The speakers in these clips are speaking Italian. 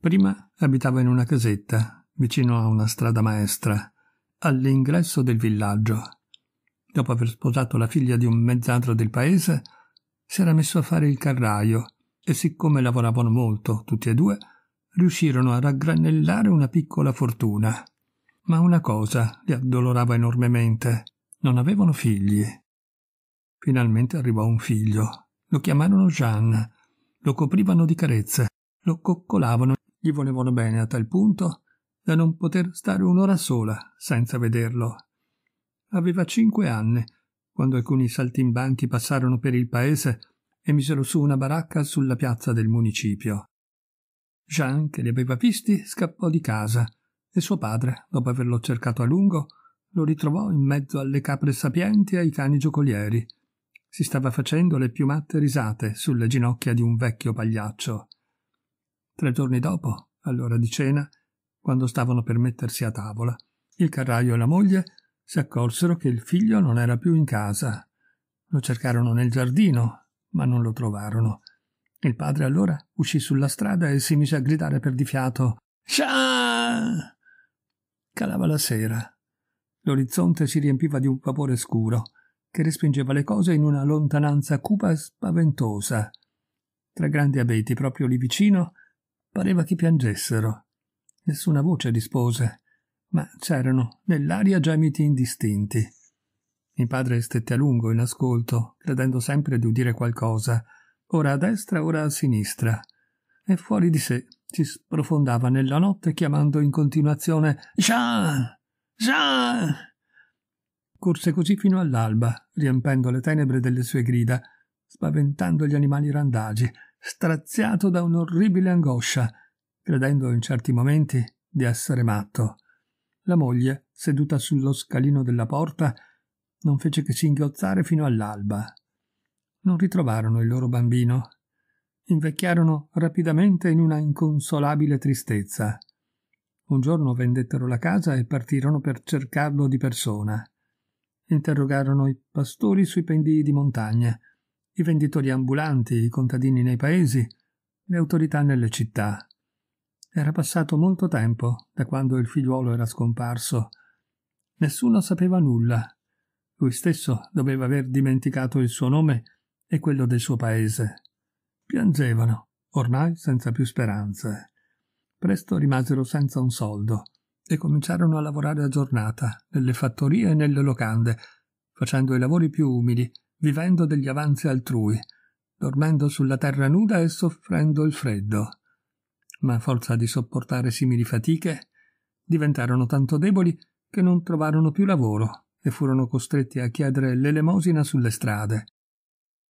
Prima abitava in una casetta, vicino a una strada maestra, all'ingresso del villaggio. Dopo aver sposato la figlia di un mezzadro del paese, si era messo a fare il carraio e siccome lavoravano molto tutti e due, riuscirono a raggranellare una piccola fortuna. Ma una cosa li addolorava enormemente. Non avevano figli. Finalmente arrivò un figlio. Lo chiamarono Jean. Lo coprivano di carezze. Lo coccolavano gli volevano bene a tal punto da non poter stare un'ora sola senza vederlo. Aveva cinque anni quando alcuni saltimbanchi passarono per il paese e misero su una baracca sulla piazza del municipio. Jean, che li aveva visti, scappò di casa e suo padre, dopo averlo cercato a lungo, lo ritrovò in mezzo alle capre sapienti e ai cani giocolieri. Si stava facendo le più matte risate sulle ginocchia di un vecchio pagliaccio. Tre giorni dopo, all'ora di cena, quando stavano per mettersi a tavola, il carraio e la moglie si accorsero che il figlio non era più in casa. Lo cercarono nel giardino, ma non lo trovarono. Il padre allora uscì sulla strada e si mise a gridare per di fiato Scià! Calava la sera. L'orizzonte si riempiva di un vapore scuro, che respingeva le cose in una lontananza cupa e spaventosa. Tre grandi abeti proprio lì vicino Pareva che piangessero. Nessuna voce rispose, ma c'erano nell'aria gemiti indistinti. Il padre stette a lungo in ascolto, credendo sempre di udire qualcosa, ora a destra, ora a sinistra. E fuori di sé si sprofondava nella notte chiamando in continuazione Jean! Jean! Corse così fino all'alba, riempendo le tenebre delle sue grida, spaventando gli animali randagi, straziato da un'orribile angoscia, credendo in certi momenti di essere matto. La moglie, seduta sullo scalino della porta, non fece che singhiozzare fino all'alba. Non ritrovarono il loro bambino. Invecchiarono rapidamente in una inconsolabile tristezza. Un giorno vendettero la casa e partirono per cercarlo di persona. Interrogarono i pastori sui pendii di montagna, i venditori ambulanti, i contadini nei paesi, le autorità nelle città. Era passato molto tempo da quando il figliuolo era scomparso. Nessuno sapeva nulla. Lui stesso doveva aver dimenticato il suo nome e quello del suo paese. Piangevano, ormai senza più speranze. Presto rimasero senza un soldo e cominciarono a lavorare a giornata nelle fattorie e nelle locande, facendo i lavori più umili vivendo degli avanzi altrui, dormendo sulla terra nuda e soffrendo il freddo. Ma a forza di sopportare simili fatiche, diventarono tanto deboli che non trovarono più lavoro e furono costretti a chiedere l'elemosina sulle strade.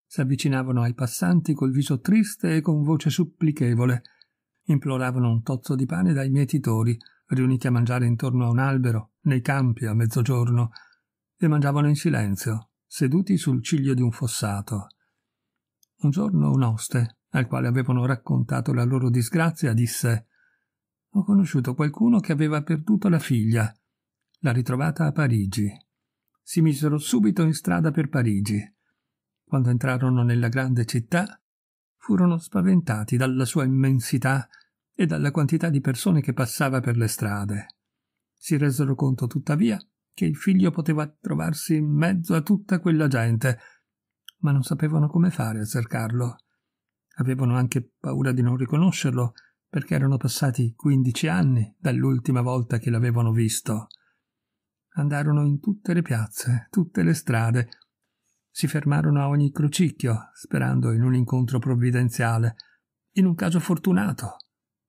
S'avvicinavano ai passanti col viso triste e con voce supplichevole, imploravano un tozzo di pane dai mietitori, riuniti a mangiare intorno a un albero, nei campi a mezzogiorno, e mangiavano in silenzio, seduti sul ciglio di un fossato. Un giorno un oste, al quale avevano raccontato la loro disgrazia, disse Ho conosciuto qualcuno che aveva perduto la figlia. L'ha ritrovata a Parigi. Si misero subito in strada per Parigi. Quando entrarono nella grande città, furono spaventati dalla sua immensità e dalla quantità di persone che passava per le strade. Si resero conto tuttavia che il figlio poteva trovarsi in mezzo a tutta quella gente, ma non sapevano come fare a cercarlo. Avevano anche paura di non riconoscerlo, perché erano passati quindici anni dall'ultima volta che l'avevano visto. Andarono in tutte le piazze, tutte le strade, si fermarono a ogni crocicchio, sperando in un incontro provvidenziale, in un caso fortunato,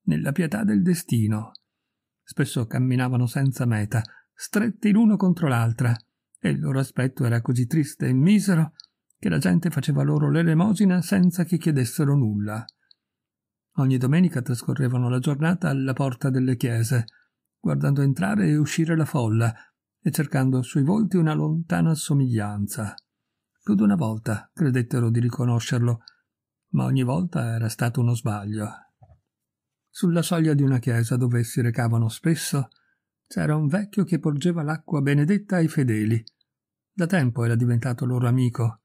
nella pietà del destino. Spesso camminavano senza meta, stretti l'uno contro l'altra, e il loro aspetto era così triste e misero che la gente faceva loro l'elemosina senza che chiedessero nulla. Ogni domenica trascorrevano la giornata alla porta delle chiese, guardando entrare e uscire la folla e cercando sui volti una lontana somiglianza. Più di una volta credettero di riconoscerlo, ma ogni volta era stato uno sbaglio. Sulla soglia di una chiesa dove si recavano spesso c'era un vecchio che porgeva l'acqua benedetta ai fedeli. Da tempo era diventato loro amico.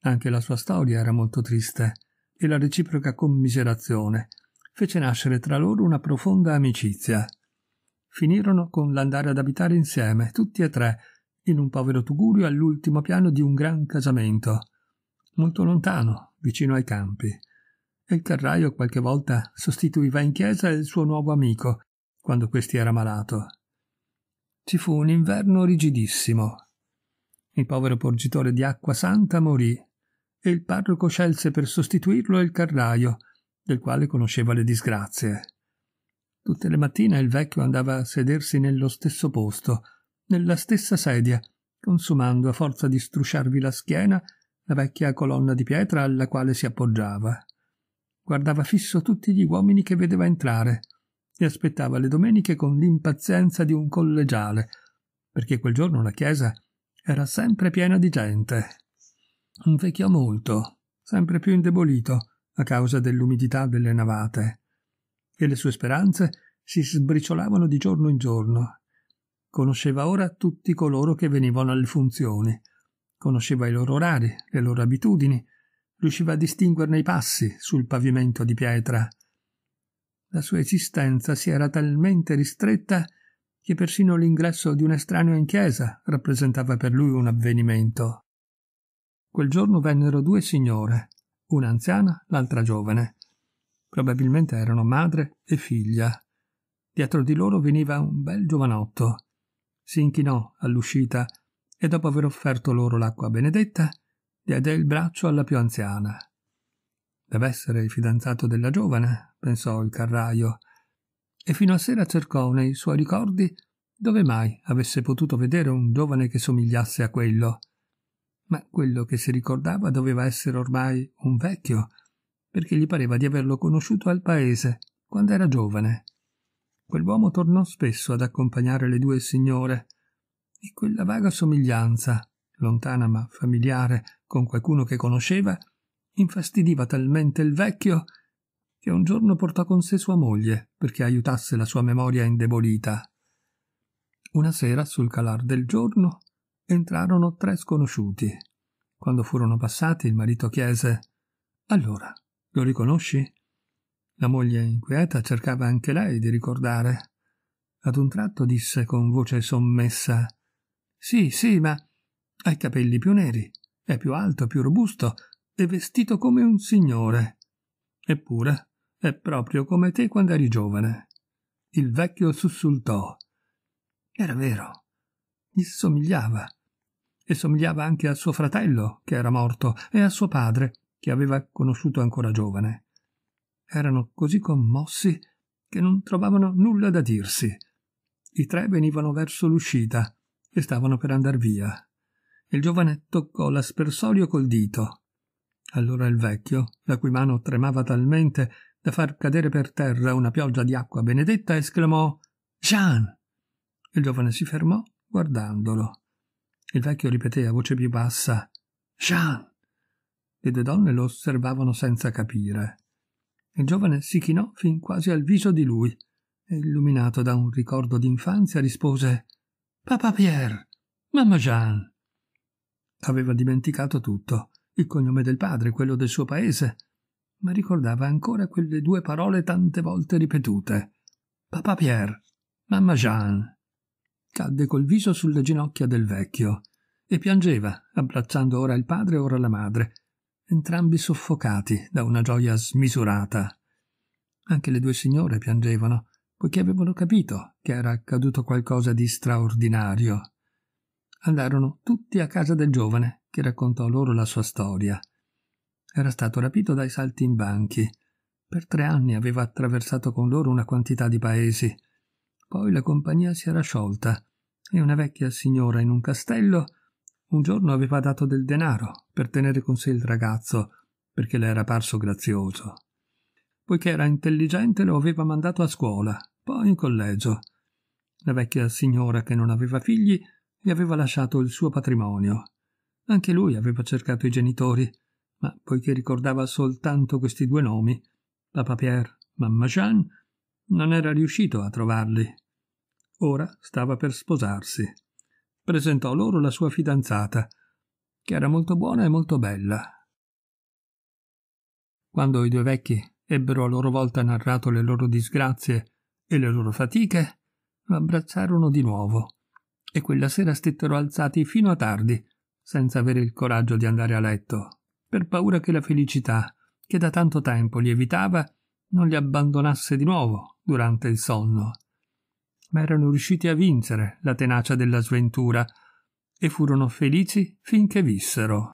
Anche la sua storia era molto triste e la reciproca commiserazione fece nascere tra loro una profonda amicizia. Finirono con l'andare ad abitare insieme, tutti e tre, in un povero tugurio all'ultimo piano di un gran casamento, molto lontano, vicino ai campi. E il carraio qualche volta sostituiva in chiesa il suo nuovo amico, quando questi era malato. Ci fu un inverno rigidissimo. Il povero porgitore di acqua santa morì e il parroco scelse per sostituirlo il carraio, del quale conosceva le disgrazie. Tutte le mattine il vecchio andava a sedersi nello stesso posto, nella stessa sedia, consumando a forza di strusciarvi la schiena la vecchia colonna di pietra alla quale si appoggiava. Guardava fisso tutti gli uomini che vedeva entrare, e aspettava le domeniche con l'impazienza di un collegiale, perché quel giorno la chiesa era sempre piena di gente. Invecchiò molto, sempre più indebolito a causa dell'umidità delle navate, e le sue speranze si sbriciolavano di giorno in giorno. Conosceva ora tutti coloro che venivano alle funzioni, conosceva i loro orari, le loro abitudini, riusciva a distinguerne i passi sul pavimento di pietra, la sua esistenza si era talmente ristretta che persino l'ingresso di un estraneo in chiesa rappresentava per lui un avvenimento. Quel giorno vennero due signore, una anziana, l'altra giovane. Probabilmente erano madre e figlia. Dietro di loro veniva un bel giovanotto. Si inchinò all'uscita e dopo aver offerto loro l'acqua benedetta, diede il braccio alla più anziana. Deve essere il fidanzato della giovane, pensò il carraio, e fino a sera cercò nei suoi ricordi dove mai avesse potuto vedere un giovane che somigliasse a quello. Ma quello che si ricordava doveva essere ormai un vecchio, perché gli pareva di averlo conosciuto al paese, quando era giovane. Quell'uomo tornò spesso ad accompagnare le due signore, e quella vaga somiglianza, lontana ma familiare, con qualcuno che conosceva, infastidiva talmente il vecchio che un giorno portò con sé sua moglie perché aiutasse la sua memoria indebolita. Una sera, sul calar del giorno, entrarono tre sconosciuti. Quando furono passati, il marito chiese Allora, lo riconosci? La moglie inquieta cercava anche lei di ricordare. Ad un tratto disse con voce sommessa Sì, sì, ma ha i capelli più neri, è più alto, più robusto, è vestito come un signore. Eppure è proprio come te quando eri giovane. Il vecchio sussultò. Era vero. Gli somigliava. E somigliava anche a suo fratello, che era morto, e a suo padre, che aveva conosciuto ancora giovane. Erano così commossi che non trovavano nulla da dirsi. I tre venivano verso l'uscita e stavano per andar via. Il giovane toccò l'aspersorio col dito. Allora il vecchio, la cui mano tremava talmente da far cadere per terra una pioggia di acqua benedetta, esclamò Jean. Il giovane si fermò guardandolo. Il vecchio ripeté a voce più bassa Jean. Le due donne lo osservavano senza capire. Il giovane si chinò fin quasi al viso di lui e, illuminato da un ricordo d'infanzia, rispose «Papa Pierre, mamma Jean. Aveva dimenticato tutto, il cognome del padre, quello del suo paese, ma ricordava ancora quelle due parole tante volte ripetute. Papà Pierre, mamma Jean. Cadde col viso sulle ginocchia del vecchio e piangeva, abbracciando ora il padre e ora la madre, entrambi soffocati da una gioia smisurata. Anche le due signore piangevano, poiché avevano capito che era accaduto qualcosa di straordinario. Andarono tutti a casa del giovane, che raccontò loro la sua storia. Era stato rapito dai saltimbanchi. Per tre anni aveva attraversato con loro una quantità di paesi. Poi la compagnia si era sciolta e una vecchia signora in un castello un giorno aveva dato del denaro per tenere con sé il ragazzo perché le era parso grazioso. Poiché era intelligente lo aveva mandato a scuola, poi in collegio. La vecchia signora che non aveva figli gli aveva lasciato il suo patrimonio. Anche lui aveva cercato i genitori, ma poiché ricordava soltanto questi due nomi, Papa Pierre, Mamma Jeanne, non era riuscito a trovarli. Ora stava per sposarsi. Presentò loro la sua fidanzata, che era molto buona e molto bella. Quando i due vecchi ebbero a loro volta narrato le loro disgrazie e le loro fatiche, abbracciarono di nuovo e quella sera stettero alzati fino a tardi, senza avere il coraggio di andare a letto per paura che la felicità, che da tanto tempo li evitava, non li abbandonasse di nuovo durante il sonno. Ma erano riusciti a vincere la tenacia della sventura e furono felici finché vissero.